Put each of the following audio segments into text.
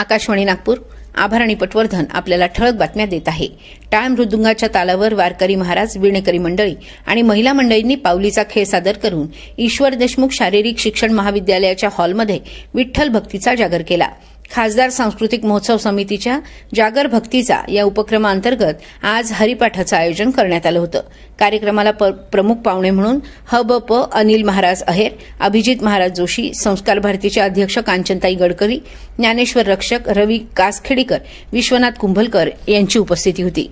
आकाशवाणी नागपूर आभारणी पटवर्धन आपल्याला ठळक बातम्या देत आहे टाळ मृदुंगाच्या तालावर वारकरी महाराज विणेकरी मंडळी आणि महिला मंडळींनी पावलीचा खेळ सादर करून ईश्वर देशमुख शारीरिक शिक्षण महाविद्यालयाच्या हॉलमध्ये विठ्ठल भक्तीचा जागर केला खासदार सांस्कृतिक महोत्सव समितीच्या जागर भक्तीचा या उपक्रमाअंतर्गत आज हरिपाठाचं आयोजन करण्यात आलं होतं कार्यक्रमाला प्रमुख पाहुणे म्हणून ह ब प अनिल महाराज अहेर अभिजित महाराज जोशी संस्कार भारतीचे अध्यक्ष कांचनताई गडकरी ज्ञानेश्वर रक्षक रवी कासखेडीकर विश्वनाथ कुंभलकर यांची उपस्थिती होती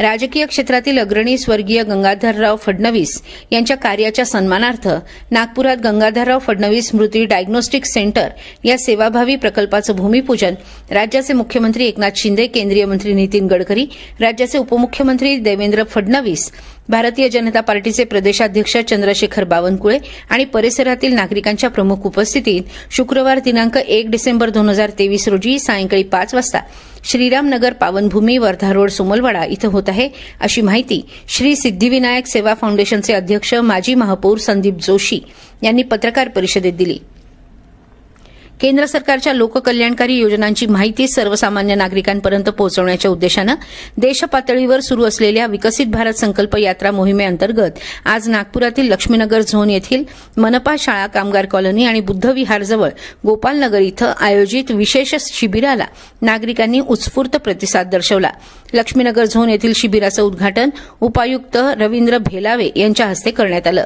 राजकीय क्षेत्रातील अग्रणी स्वर्गीय गंगाधरराव फडणवीस यांच्या कार्याच्या सन्मानार्थ नागपुरात गंगाधरराव फडणवीस स्मृती डायग्नोस्टिक सेंटर या सेवाभावी प्रकल्पाचं भूमिपूजन राज्याचे मुख्यमंत्री एकनाथ शिंदे केंद्रीय मंत्री नितीन गडकरी राज्याचे उपमुख्यमंत्री देवेंद्र फडणवीस भारतीय जनता पार्टीचे प्रदेशाध्यक्ष चंद्रशेखर बावनकुळे आणि परिसरातील नागरिकांच्या प्रमुख उपस्थितीत शुक्रवार दिनांक एक डिसेंबर दोन हजार तेवीस रोजी सायंकाळी पाच वाजता श्रीरामनगर पावनभूमी वर्धा रोड सोमलवाडा इथं होत आहे अशी माहिती श्री सिद्धिविनायक सेवा फाउंडेशनचे अध्यक्ष माजी महापौर संदीप जोशी यांनी पत्रकार परिषदेत दिली केंद्र सरकारच्या लोककल्याणकारी योजनांची माहिती सर्वसामान्य नागरिकांपर्यंत पोहोचवण्याच्या उद्देशानं देशपातळीवर सुरू असलेल्या विकसित भारत संकल्प यात्रा मोहिमेअंतर्गत आज नागपुरातील लक्ष्मीनगर झोन येथील मनपा शाळा कामगार कॉलनी आणि बुद्धविहारजवळ गोपालनगर इथं आयोजित विशेष शिबिराला नागरिकांनी उत्स्फूर्त प्रतिसाद दर्शवला लक्ष्मीनगर झोन येथील शिबिराचं उद्घाटन उपायुक्त रवींद्र भेलावे यांच्या हस्ते करण्यात आलं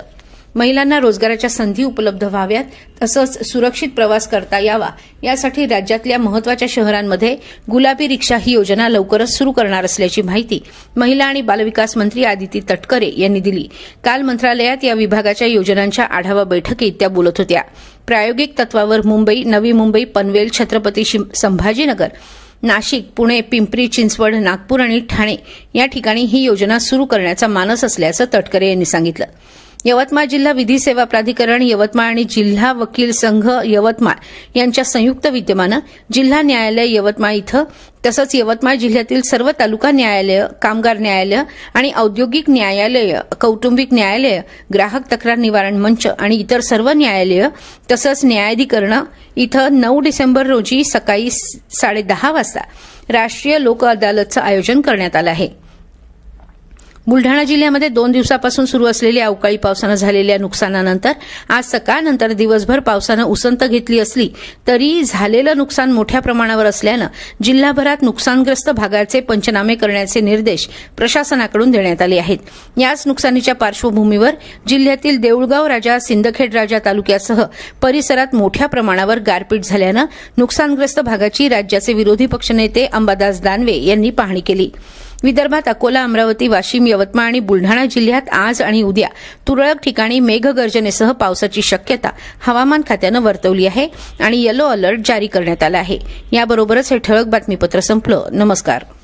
महिलांना रोजगाराच्या संधी उपलब्ध व्हाव्यात तसंच सुरक्षित प्रवास करता यावा यासाठी राज्यातल्या महत्वाच्या शहरांमध्ये गुलाबी रिक्षा ही योजना लवकरच सुरू करणार असल्याची माहिती महिला आणि बालविकास मंत्री आदिती तटकरे यांनी दिली काल मंत्रालयात या विभागाच्या योजनांच्या आढावा बैठकीत त्या बोलत होत्या प्रायोगिक तत्वावर मुंबई नवी मुंबई पनवेल छत्रपती संभाजीनगर नाशिक पुणे पिंपरी चिंचवड नागपूर आणि ठाणे या ठिकाणी ही योजना सुरू करण्याचा मानस असल्याचं तटकरे यांनी सांगितलं यवतमाळ जिल्हा विधी सेवा प्राधिकरण यवतमाळ आणि जिल्हा वकील संघ यवतमाळ यांच्या संयुक्त विद्यमानं जिल्हा न्यायालय यवतमाळ इथं तसंच यवतमाळ जिल्ह्यातील सर्व तालुका न्यायालयं कामगार न्यायालयं आणि औद्योगिक न्यायालयं कौटुंबिक न्यायालय ग्राहक तक्रार निवारण मंच आणि इतर सर्व न्यायालयं तसंच न्यायाधिकरणं इथं नऊ डिसेंबर रोजी सकाळी साडेदहा वाजता राष्ट्रीय लोक अदालतचं आयोजन करण्यात आलं आहे बुलढाणा जिल्ह्यामध्ये दोन दिवसापासून सुरू असलेल्या अवकाळी पावसानं झालेल्या नुकसानानंतर आज सकाळनंतर दिवसभर पावसानं उसंत घेतली असली तरी झालेलं नुकसान मोठ्या प्रमाणावर असल्यानं जिल्हाभरात नुकसानग्रस्त भागाचे पंचनामे करण्याचे निर्देश प्रशासनाकडून देण्यात आले आहेत याच नुकसानीच्या पार्श्वभूमीवर जिल्ह्यातील देऊळगाव राजा सिंदखेड राजा तालुक्यासह परिसरात मोठ्या प्रमाणावर गारपीट झाल्यानं नुकसानग्रस्त भागाची राज्याचे विरोधी पक्षनेते अंबादास दानवे यांनी पाहणी केली विदर्भात अकोला अमरावती वाशिम यवतमाळ आणि बुलढाणा जिल्ह्यात आज आणि उद्या तुरळक ठिकाणी मेघगर्जनेसह पावसाची शक्यता हवामान खात्यानं वर्तवली आहे आणि येलो अलर्ट जारी करण्यात आला आहे याबरोबरच हे ठळक बातमीपत्र संपलं नमस्कार